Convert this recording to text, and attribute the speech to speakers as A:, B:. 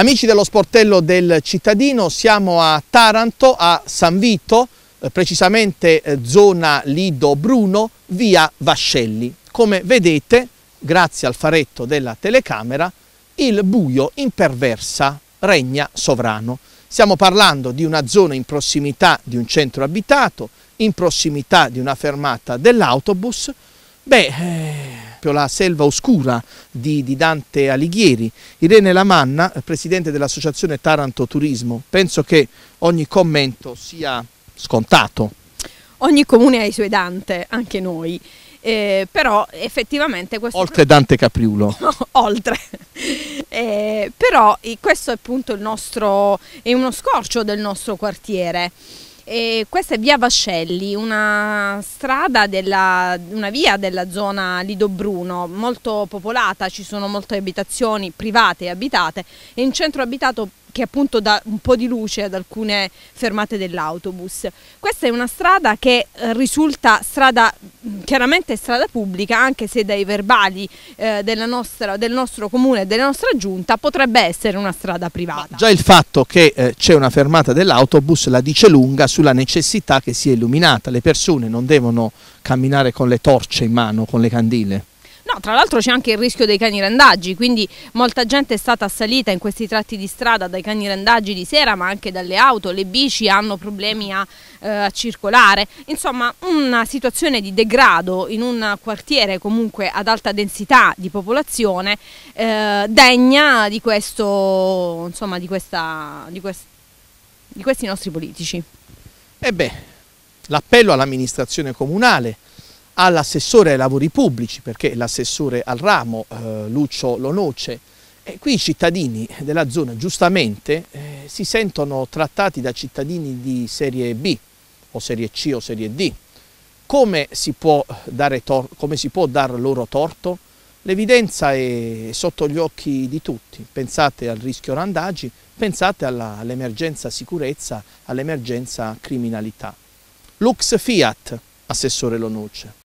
A: Amici dello sportello del cittadino, siamo a Taranto, a San Vito, eh, precisamente eh, zona Lido Bruno, via Vascelli. Come vedete, grazie al faretto della telecamera, il buio imperversa, regna sovrano. Stiamo parlando di una zona in prossimità di un centro abitato, in prossimità di una fermata dell'autobus. Beh, eh, esempio la Selva Oscura di, di Dante Alighieri. Irene Lamanna, presidente dell'associazione Taranto Turismo, penso che ogni commento sia scontato.
B: Ogni comune ha i suoi Dante, anche noi. Eh, però effettivamente questo... Oltre Dante Capriulo. oltre. Eh, però questo è appunto il nostro... è uno scorcio del nostro quartiere. E questa è via Vascelli, una strada, della, una via della zona Lidobruno, molto popolata, ci sono molte abitazioni private e abitate e in centro abitato che appunto dà un po' di luce ad alcune fermate dell'autobus. Questa è una strada che eh, risulta strada, mm, chiaramente strada pubblica, anche se dai verbali eh, nostra, del nostro comune e della nostra giunta potrebbe essere una strada privata. Ma
A: già il fatto che eh, c'è una fermata dell'autobus la dice lunga sulla necessità che sia illuminata, le persone non devono camminare con le torce in mano, con le candele
B: tra l'altro c'è anche il rischio dei cani randaggi, quindi molta gente è stata assalita in questi tratti di strada dai cani randaggi di sera, ma anche dalle auto, le bici hanno problemi a, eh, a circolare. Insomma, una situazione di degrado in un quartiere comunque ad alta densità di popolazione eh, degna di, questo, insomma, di, questa, di, quest, di questi nostri politici. E
A: eh l'appello all'amministrazione comunale all'assessore ai lavori pubblici, perché l'assessore al ramo, eh, Lucio Lonoce, e qui i cittadini della zona giustamente eh, si sentono trattati da cittadini di serie B o serie C o serie D. Come si può, dare come si può dar loro torto? L'evidenza è sotto gli occhi di tutti. Pensate al rischio randaggi, pensate all'emergenza all sicurezza, all'emergenza criminalità. Lux Fiat, assessore Lonucce.